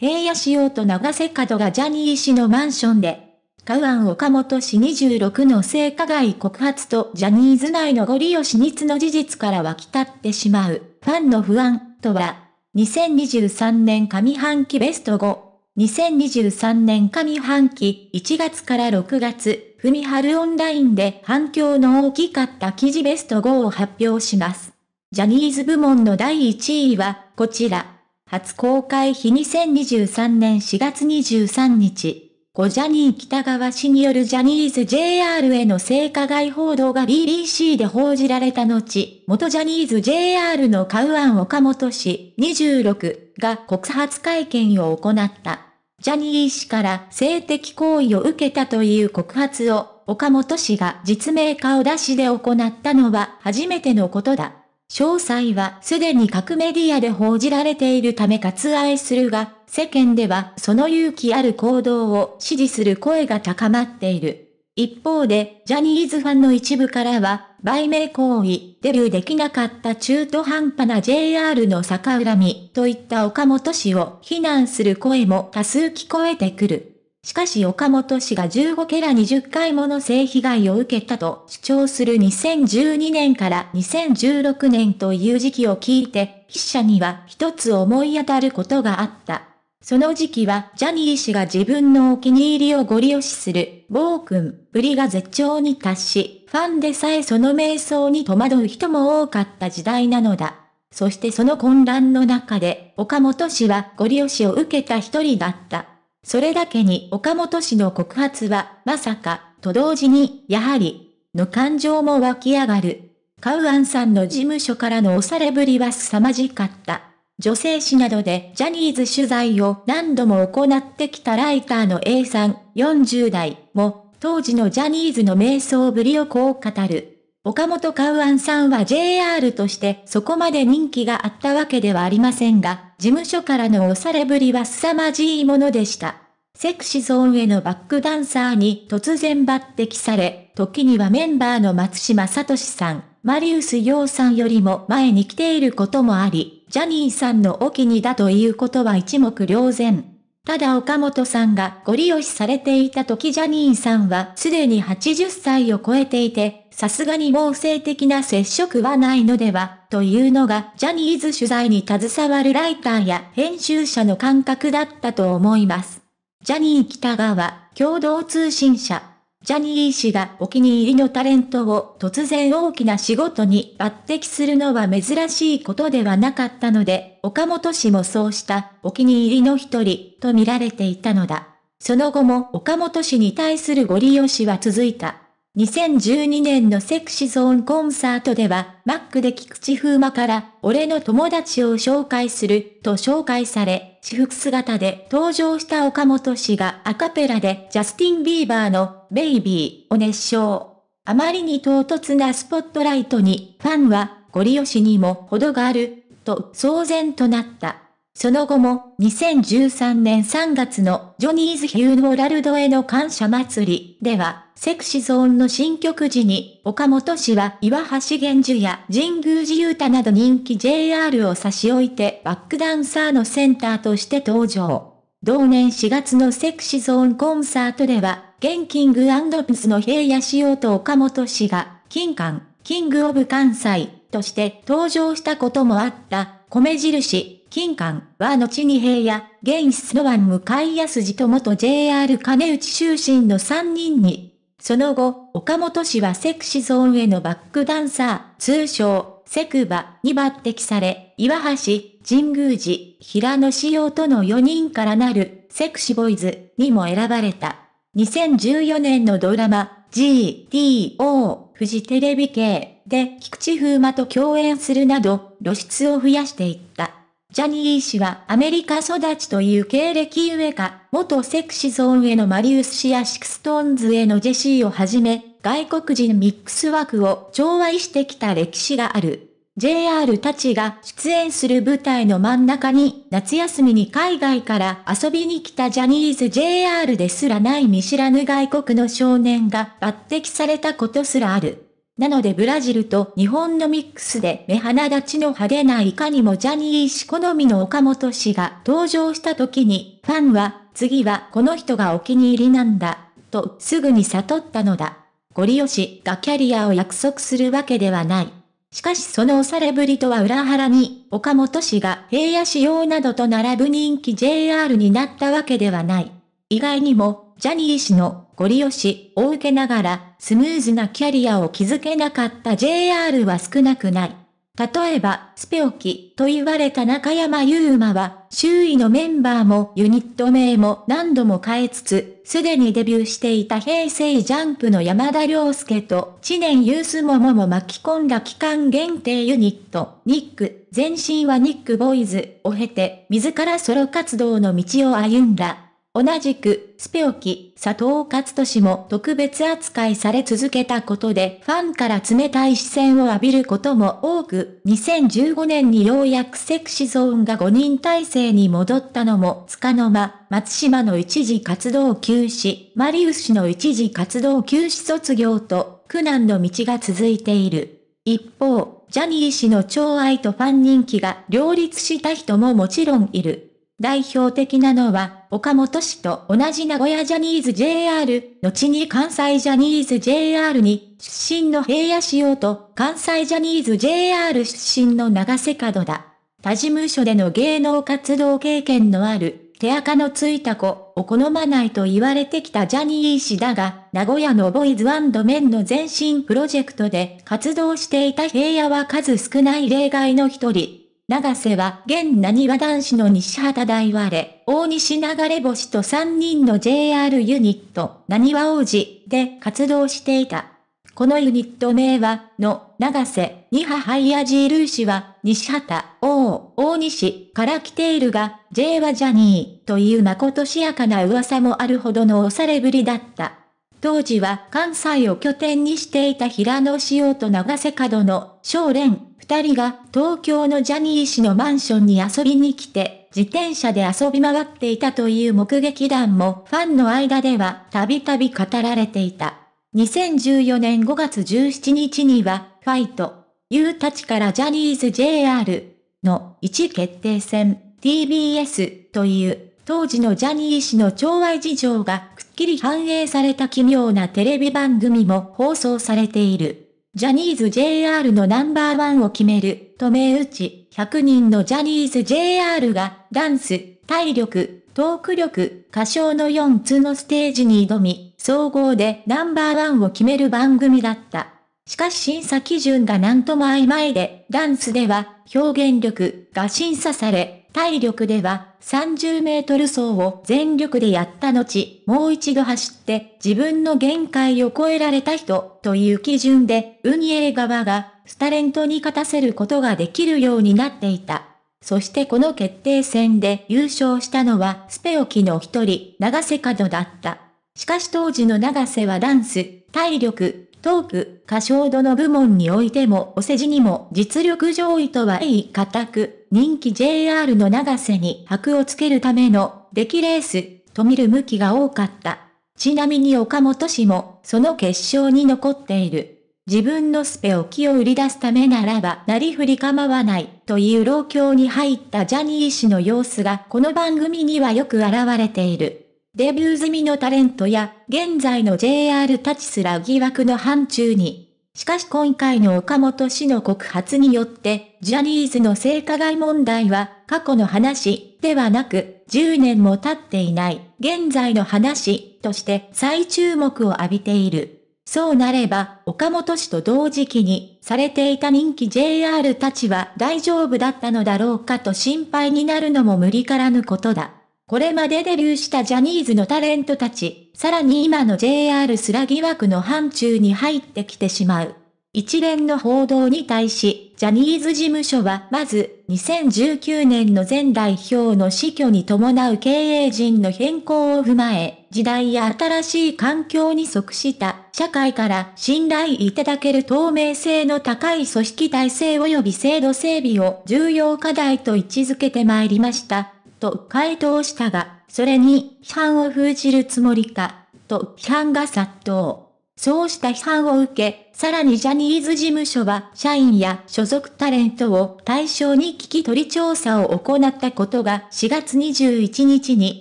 平野仕様と長瀬角がジャニー氏のマンションで、カウアン岡本氏26の性加害告発とジャニーズ内のご利用死日の事実から湧き立ってしまう、ファンの不安、とは、2023年上半期ベスト5、2023年上半期1月から6月、ふみはるオンラインで反響の大きかった記事ベスト5を発表します。ジャニーズ部門の第1位は、こちら。初公開日2023年4月23日、5ジャニー北川氏によるジャニーズ JR への性加害報道が BBC で報じられた後、元ジャニーズ JR のカウアン岡本氏26が告発会見を行った。ジャニー氏から性的行為を受けたという告発を、岡本氏が実名顔出しで行ったのは初めてのことだ。詳細はすでに各メディアで報じられているため割愛するが、世間ではその勇気ある行動を支持する声が高まっている。一方で、ジャニーズファンの一部からは、売名行為、デビューできなかった中途半端な JR の逆恨みといった岡本氏を非難する声も多数聞こえてくる。しかし岡本氏が15ケラ20回もの性被害を受けたと主張する2012年から2016年という時期を聞いて、筆者には一つ思い当たることがあった。その時期はジャニー氏が自分のお気に入りをご利用しする、暴君、ぶりが絶頂に達し、ファンでさえその瞑想に戸惑う人も多かった時代なのだ。そしてその混乱の中で、岡本氏はご利用しを受けた一人だった。それだけに岡本氏の告発は、まさか、と同時に、やはり、の感情も湧き上がる。カウアンさんの事務所からの押されぶりは凄まじかった。女性誌などでジャニーズ取材を何度も行ってきたライターの A さん、40代も、当時のジャニーズの瞑想ぶりをこう語る。岡本カウアンさんは JR としてそこまで人気があったわけではありませんが、事務所からの押されぶりは凄まじいものでした。セクシーゾーンへのバックダンサーに突然抜擢され、時にはメンバーの松島聡さん、マリウス洋さんよりも前に来ていることもあり、ジャニーさんのお気にだということは一目瞭然。ただ岡本さんがご利用しされていた時ジャニーさんはすでに80歳を超えていて、さすがに猛性的な接触はないのでは、というのがジャニーズ取材に携わるライターや編集者の感覚だったと思います。ジャニー北川、共同通信社。ジャニー氏がお気に入りのタレントを突然大きな仕事に抜擢するのは珍しいことではなかったので、岡本氏もそうしたお気に入りの一人と見られていたのだ。その後も岡本氏に対するご利用しは続いた。2012年のセクシゾーンコンサートでは、マックで菊池風磨から、俺の友達を紹介する、と紹介され、私服姿で登場した岡本氏がアカペラでジャスティン・ビーバーの、ベイビーを熱唱。あまりに唐突なスポットライトに、ファンは、ゴリ押しにも程がある、と騒然となった。その後も、2013年3月のジョニーズ・ヒューノーラルドへの感謝祭りでは、セクシゾーンの新曲時に、岡本氏は岩橋玄樹や神宮寺雄太など人気 JR を差し置いてバックダンサーのセンターとして登場。同年4月のセクシゾーンコンサートでは、ゲンキングプスの平野仕様と岡本氏が、金冠、キングオブ関西として登場したこともあった、米印、金刊は後に平野、現室の湾向井康と元 JR 金内終身の3人に、その後、岡本氏はセクシゾーンへのバックダンサー、通称、セクバに抜擢され、岩橋、神宮寺、平野志陽との4人からなる、セクシボイズにも選ばれた。2014年のドラマ、GTO、フジテレビ系で菊池風磨と共演するなど、露出を増やしていった。ジャニー氏はアメリカ育ちという経歴ゆえか、元セクシゾーンへのマリウス氏やシクストーンズへのジェシーをはじめ、外国人ミックス枠を調和してきた歴史がある。JR たちが出演する舞台の真ん中に、夏休みに海外から遊びに来たジャニーズ JR ですらない見知らぬ外国の少年が抜擢されたことすらある。なのでブラジルと日本のミックスで目鼻立ちの派手ないかにもジャニー氏好みの岡本氏が登場した時に、ファンは、次はこの人がお気に入りなんだ、とすぐに悟ったのだ。ゴリ押しがキャリアを約束するわけではない。しかしそのおされぶりとは裏腹に、岡本氏が平野仕様などと並ぶ人気 JR になったわけではない。意外にも、ジャニー氏のご利用しを受けながら、スムーズなキャリアを築けなかった JR は少なくない。例えば、スペオキと言われた中山優馬は、周囲のメンバーもユニット名も何度も変えつつ、すでにデビューしていた平成ジャンプの山田涼介と知念ユースモモも巻き込んだ期間限定ユニット、ニック、全身はニックボーイズを経て、自らソロ活動の道を歩んだ。同じく、スペオキ、佐藤勝利も特別扱いされ続けたことで、ファンから冷たい視線を浴びることも多く、2015年にようやくセクシゾーンが5人体制に戻ったのも、つかの間、松島の一時活動休止、マリウス氏の一時活動休止卒業と、苦難の道が続いている。一方、ジャニー氏の超愛とファン人気が両立した人ももちろんいる。代表的なのは、岡本氏と同じ名古屋ジャニーズ JR、後に関西ジャニーズ JR に、出身の平野仕様と関西ジャニーズ JR 出身の長瀬角だ。他事務所での芸能活動経験のある、手垢のついた子を好まないと言われてきたジャニー氏だが、名古屋のボイズメンの前身プロジェクトで活動していた平野は数少ない例外の一人。長瀬は現何は男子の西畑大割れ、大西流れ星と3人の JR ユニット、何は王子で活動していた。このユニット名は、の、長瀬、ニハハイヤジールーシは、西畑、王、大西から来ているが、J はジャニーというまことしやかな噂もあるほどのおされぶりだった。当時は関西を拠点にしていた平野潮と長瀬角の、少蓮二人が東京のジャニー氏のマンションに遊びに来て、自転車で遊び回っていたという目撃談もファンの間ではたびたび語られていた。2014年5月17日には、ファイト、ユーたちからジャニーズ JR の1決定戦 TBS という当時のジャニー氏の懲愛事情がくっきり反映された奇妙なテレビ番組も放送されている。ジャニーズ JR のナンバーワンを決める、と銘打ち、100人のジャニーズ JR が、ダンス、体力、トーク力、歌唱の4つのステージに挑み、総合でナンバーワンを決める番組だった。しかし審査基準が何とも曖昧で、ダンスでは表現力が審査され、体力では30メートル走を全力でやった後、もう一度走って自分の限界を超えられた人という基準で、運営側がスタレントに勝たせることができるようになっていた。そしてこの決定戦で優勝したのはスペオキの一人、長瀬角だった。しかし当時の長瀬はダンス、体力、トーク、歌唱度の部門においてもお世辞にも実力上位とは言い難く、人気 JR の長瀬に箔をつけるための出来レースと見る向きが多かった。ちなみに岡本氏もその決勝に残っている。自分のスペを気を売り出すためならばなりふり構わないという老境に入ったジャニー氏の様子がこの番組にはよく現れている。デビュー済みのタレントや、現在の JR たちすら疑惑の範疇に。しかし今回の岡本氏の告発によって、ジャニーズの性加害問題は、過去の話、ではなく、10年も経っていない、現在の話、として再注目を浴びている。そうなれば、岡本氏と同時期に、されていた人気 JR たちは大丈夫だったのだろうかと心配になるのも無理からぬことだ。これまでデビューしたジャニーズのタレントたち、さらに今の JR すら疑惑の範疇に入ってきてしまう。一連の報道に対し、ジャニーズ事務所はまず、2019年の前代表の死去に伴う経営陣の変更を踏まえ、時代や新しい環境に即した社会から信頼いただける透明性の高い組織体制及び制度整備を重要課題と位置づけてまいりました。と回答したが、それに批判を封じるつもりか、と批判が殺到。そうした批判を受け、さらにジャニーズ事務所は社員や所属タレントを対象に聞き取り調査を行ったことが4月21日に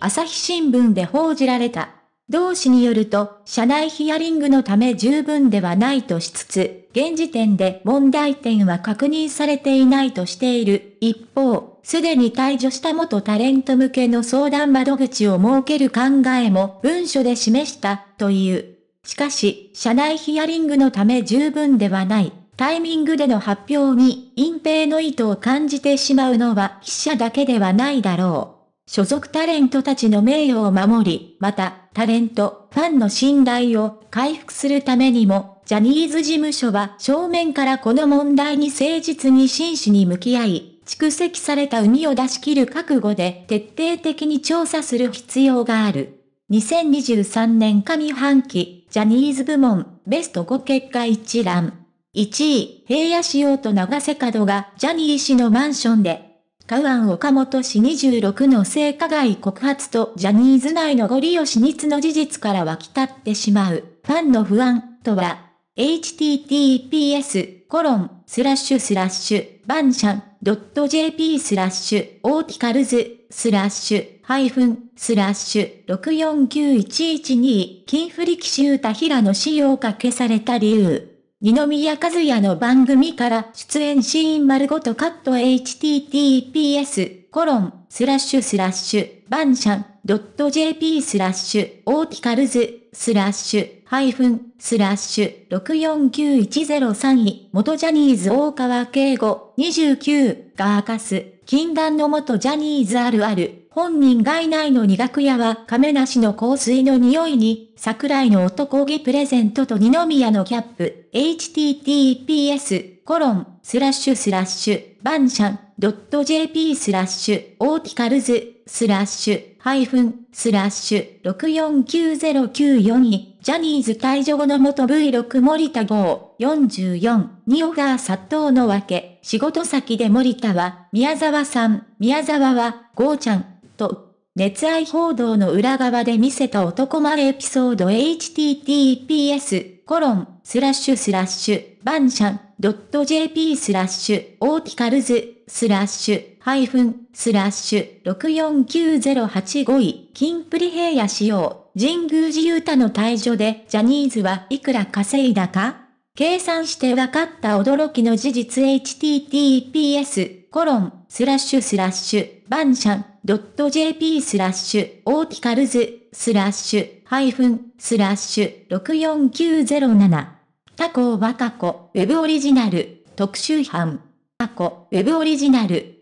朝日新聞で報じられた。同氏によると、社内ヒアリングのため十分ではないとしつつ、現時点で問題点は確認されていないとしている。一方、すでに退場した元タレント向けの相談窓口を設ける考えも文書で示した、という。しかし、社内ヒアリングのため十分ではない。タイミングでの発表に隠蔽の意図を感じてしまうのは記者だけではないだろう。所属タレントたちの名誉を守り、また、タレント、ファンの信頼を回復するためにも、ジャニーズ事務所は正面からこの問題に誠実に真摯に向き合い、蓄積された海を出し切る覚悟で徹底的に調査する必要がある。2023年上半期、ジャニーズ部門、ベスト5結果一覧。1位、平野仕様と長瀬角がジャニー氏のマンションで、カウアン岡本氏26の性加害告発とジャニーズ内のリオ用死日の事実から湧き立ってしまう、ファンの不安とは、https:// コロンスラッシュスラッシュバンシャン .jp スラッシュ、オーティカルズ、スラッシュ、ハイフン、スラッシュ、649112、金振り奇襲田平の使用が消された理由。二宮和也の番組から出演シーン丸ごとカット https コロンスラッシュスラッシュバンシャン .jp スラッシュオーティカルズスラッシュスラッシュ、649103位、元ジャニーズ大川慶吾、29が明かす、禁断の元ジャニーズあるある、本人がいないの苦楽屋は亀梨の香水の匂いに、桜井の男気プレゼントと二宮のキャップ、https、コロン、スラッシュスラッシュ、バンシャン、.jp スラッシュ、オーティカルズ、スラッシュ、ハイフン、スラッシュ、649094位。ジャニーズ退場後の元 V6 森田号44にオファー殺到のわけ、仕事先で森田は、宮沢さん、宮沢は、ゴーちゃん、と、熱愛報道の裏側で見せた男前エピソード https コロンスラッシュスラッシュバンシャンドット .jp スラッシュオーティカルズスラッシュハイフンスラッシュ64908 5位キンプリヘ平野仕様神宮寺勇太の退場でジャニーズはいくら稼いだか計算して分かった驚きの事実 https コロンスラッシュスラッシュバンシャンドット .jp スラッシュオーティカルズスラッシュハイフンスラッシュ64907タコバカコウェブオリジナル特集版タコウェブオリジナル